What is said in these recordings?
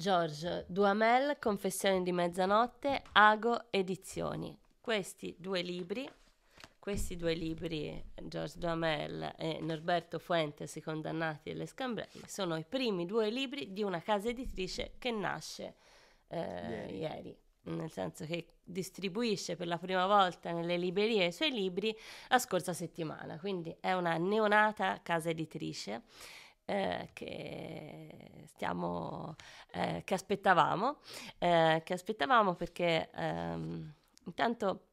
Georges Duhamel, Confessione di mezzanotte, Ago Edizioni. Questi due libri, questi due libri, Georges Duhamel e Norberto Fuentes, I condannati e le scambrelli, sono i primi due libri di una casa editrice che nasce eh, ieri. ieri nel senso che distribuisce per la prima volta nelle librerie i suoi libri la scorsa settimana, quindi è una neonata casa editrice eh, che, stiamo, eh, che, aspettavamo, eh, che aspettavamo perché ehm, intanto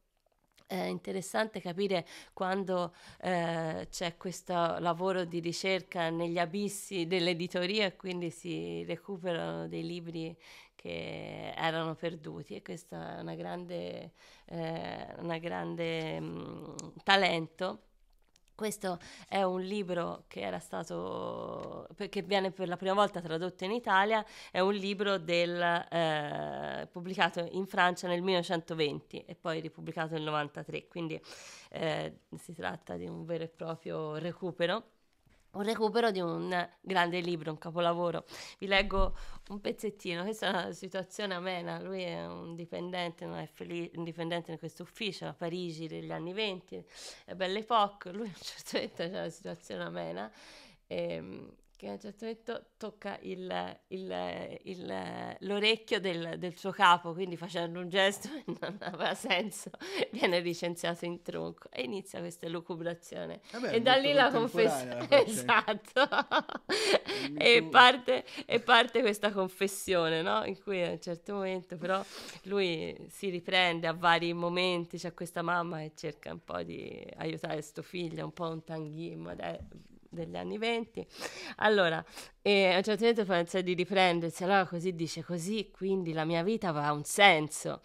è eh, interessante capire quando eh, c'è questo lavoro di ricerca negli abissi dell'editoria e quindi si recuperano dei libri che erano perduti e questo è un grande, eh, una grande mh, mm, talento questo è un libro che era stato, che viene per la prima volta tradotto in Italia, è un libro del, eh, pubblicato in Francia nel 1920 e poi ripubblicato nel 1993, quindi eh, si tratta di un vero e proprio recupero un recupero di un grande libro, un capolavoro. Vi leggo un pezzettino, questa è una situazione amena, lui è un dipendente, non è felice, un dipendente in questo ufficio a Parigi degli anni 20, è belle poche, lui a un certo punto c'è una situazione amena. E, ehm, che a un certo momento tocca il, il, il, l'orecchio del, del, suo capo, quindi facendo un gesto che non aveva senso, viene licenziato in tronco e inizia questa elucubrazione. Eh beh, e da lì la confessione. Esatto. Mm, e, mm. parte, e, parte, questa confessione, no? In cui a un certo momento però lui si riprende a vari momenti, c'è questa mamma che cerca un po' di aiutare questo figlio, un po' un tanghim, degli anni venti. Allora, e eh, a un certo punto pensa di riprendersi, allora così dice così, quindi la mia vita aveva un senso,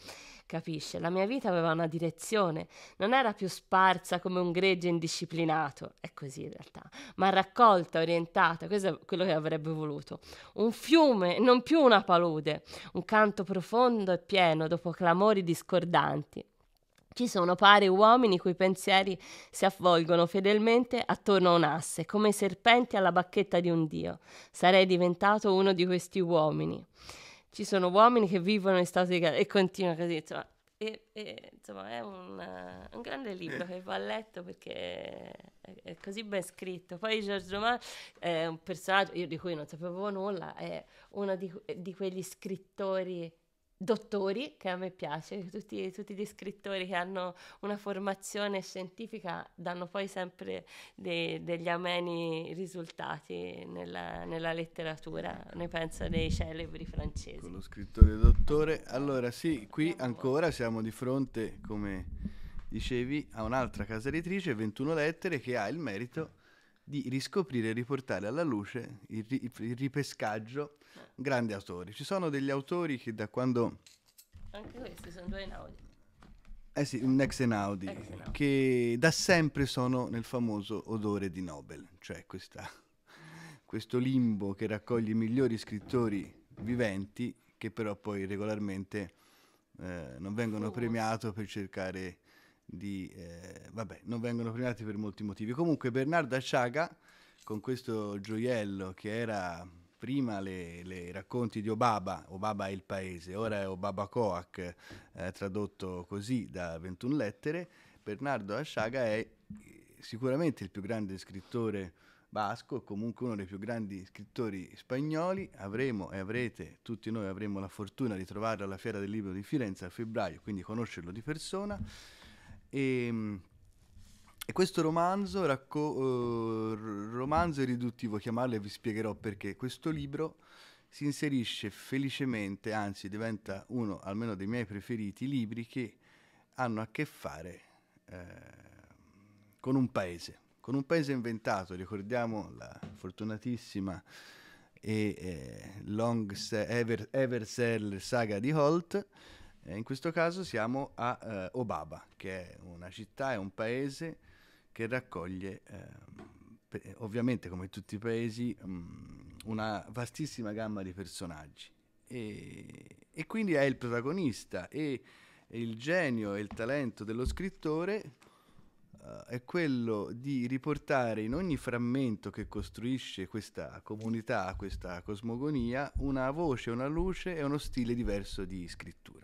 capisce? La mia vita aveva una direzione, non era più sparsa come un gregge indisciplinato, è così in realtà, ma raccolta, orientata, questo è quello che avrebbe voluto. Un fiume, non più una palude, un canto profondo e pieno dopo clamori discordanti. Ci sono pari uomini cui pensieri si avvolgono fedelmente attorno a un'asse, come serpenti alla bacchetta di un dio. Sarei diventato uno di questi uomini. Ci sono uomini che vivono in stato di guerra e continua così, insomma. E, e, insomma è un, un, grande libro che va letto perché è, è così ben scritto. Poi Georges Romain è un personaggio di cui non sapevo nulla, è uno di, di quegli scrittori dottori, che a me piace, tutti, tutti, gli scrittori che hanno una formazione scientifica danno poi sempre dei, degli ameni risultati nella, nella, letteratura, ne penso dei celebri francesi. Con lo scrittore dottore, allora sì, qui ancora siamo di fronte, come dicevi, a un'altra casa editrice, 21 lettere, che ha il merito di riscoprire e riportare alla luce il, ri- il ripescaggio grandi autori. Ci sono degli autori che da quando... Anche questi sono due Einaudi. Eh sì, un ex Einaudi, che da sempre sono nel famoso odore di Nobel, cioè questa, questo limbo che raccoglie i migliori scrittori viventi che però poi regolarmente eh, non vengono premiati per cercare di, eh, vabbè, non vengono premiati per molti motivi. Comunque Bernardo Acciaga, con questo gioiello che era prima i racconti di Obaba, Obaba è il paese, ora è Obaba Coac, eh, tradotto così da 21 lettere, Bernardo Asciaga è eh, sicuramente il più grande scrittore basco, comunque uno dei più grandi scrittori spagnoli, avremo e avrete, tutti noi avremo la fortuna di trovarlo alla Fiera del Libro di Firenze a febbraio, quindi conoscerlo di persona. E, ehm, e questo romanzo, racco- eh, romanzo è riduttivo chiamarlo e vi spiegherò perché. Questo libro si inserisce felicemente, anzi diventa uno almeno dei miei preferiti libri che hanno a che fare eh, con un paese, con un paese inventato, ricordiamo la fortunatissima e eh, long se- ever, ever saga di Holt, eh, in questo caso siamo a eh, Obaba, che è una città e un paese che raccoglie, ehm, per, ovviamente come tutti i paesi, mh, mm, una vastissima gamma di personaggi. E, e quindi è il protagonista e il genio e il talento dello scrittore Uh, è quello di riportare in ogni frammento che costruisce questa comunità, questa cosmogonia, una voce, una luce e uno stile diverso di scrittura.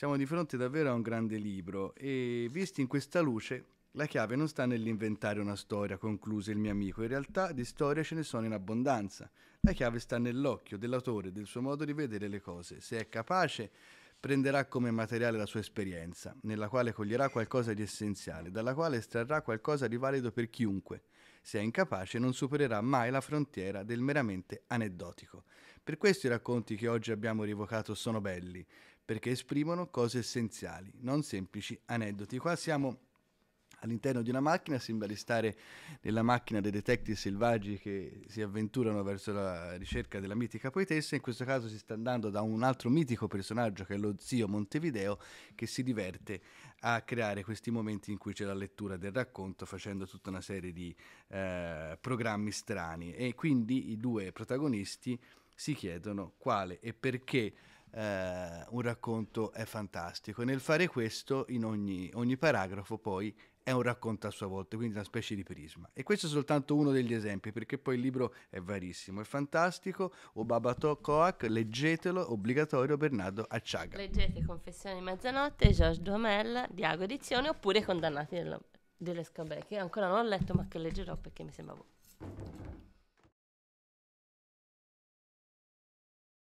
Siamo di fronte davvero a un grande libro e visti in questa luce, la chiave non sta nell'inventare una storia, concluse il mio amico, in realtà di storie ce ne sono in abbondanza. La chiave sta nell'occhio dell'autore, del suo modo di vedere le cose. Se è capace, prenderà come materiale la sua esperienza, nella quale coglierà qualcosa di essenziale, dalla quale estrarrà qualcosa di valido per chiunque. Se è incapace non supererà mai la frontiera del meramente aneddotico. Per questo i racconti che oggi abbiamo rivocato sono belli, perché esprimono cose essenziali, non semplici aneddoti. Qua siamo all'interno di una macchina, sembra di stare nella macchina dei detective selvaggi che si avventurano verso la ricerca della mitica poetessa, in questo caso si sta andando da un altro mitico personaggio che è lo zio Montevideo che si diverte a creare questi momenti in cui c'è la lettura del racconto facendo tutta una serie di eh, programmi strani e quindi i due protagonisti si chiedono quale e perché eh, un racconto è fantastico. E nel fare questo, in ogni, ogni paragrafo poi è un racconto a sua volta, quindi una specie di prisma. E questo è soltanto uno degli esempi, perché poi il libro è varissimo, è fantastico. O Babato Coac, leggetelo, obbligatorio Bernardo Acciaga. Leggete Confessioni di mezzanotte, Georges Duhamel, Diago Edizioni, oppure Condannati dello, delle Scabè, che ancora non ho letto ma che leggerò perché mi sembra buono.